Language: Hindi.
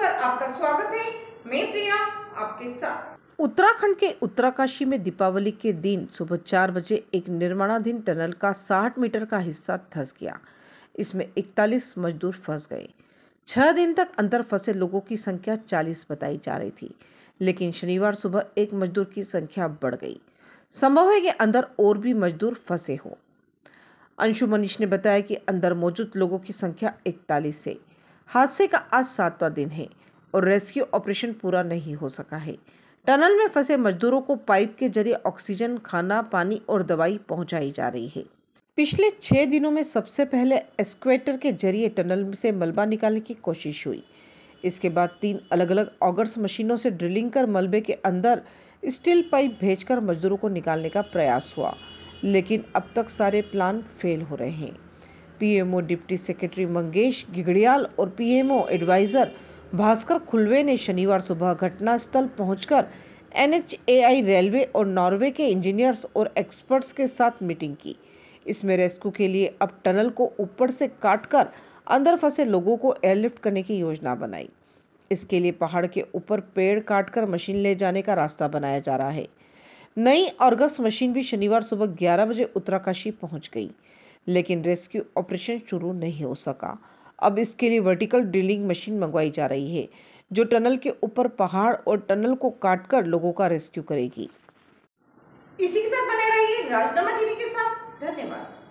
पर आपका स्वागत है मैं प्रिया आपके साथ उत्तराखंड के उत्तराकाशी में दीपावली के दिन सुबह चार बजे एक निर्माणाधीन टनल का साठ मीटर का हिस्सा धस गया इसमें इकतालीस मजदूर फंस गए छह दिन तक अंदर फंसे लोगों की संख्या चालीस बताई जा रही थी लेकिन शनिवार सुबह एक मजदूर की संख्या बढ़ गई संभव है कि अंदर और भी मजदूर फंसे हों अंशु मनीष ने बताया कि अंदर मौजूद लोगों की संख्या इकतालीस है हादसे का आज सातवां दिन है और रेस्क्यू ऑपरेशन पूरा नहीं हो सका है टनल में फंसे मजदूरों को पाइप के जरिए ऑक्सीजन खाना पानी और दवाई पहुंचाई जा रही है पिछले छह दिनों में सबसे पहले एस्क्वेटर के जरिए टनल से मलबा निकालने की कोशिश हुई इसके बाद तीन अलग अलग ऑगर्स मशीनों से ड्रिलिंग कर मलबे के अंदर स्टील पाइप भेजकर मजदूरों को निकालने का प्रयास हुआ लेकिन अब तक सारे प्लान फेल हो रहे हैं PMO deputy secretary Mangesh Ghighadiyal और पीएमओ एडवाइज़र भास्कर खुलवे ने शनिवार सुबह घटनास्थल पहुंचकर एनएचएआई रेलवे और नॉर्वे के इंजीनियर्स और एक्सपर्ट्स के साथ मीटिंग की इसमें रेस्क्यू के लिए अब टनल को ऊपर से काटकर अंदर फंसे लोगों को एयरलिफ्ट करने की योजना बनाई इसके लिए पहाड़ के ऊपर पेड़ काटकर मशीन ले जाने का रास्ता बनाया जा रहा है नई ऑर्गस मशीन भी शनिवार सुबह 11 बजे उत्तराकाशी पहुंच गई लेकिन रेस्क्यू ऑपरेशन शुरू नहीं हो सका अब इसके लिए वर्टिकल ड्रिलिंग मशीन मंगवाई जा रही है जो टनल के ऊपर पहाड़ और टनल को काटकर लोगों का रेस्क्यू करेगी इसी के साथ बने रहिए राजनामा टीवी के साथ धन्यवाद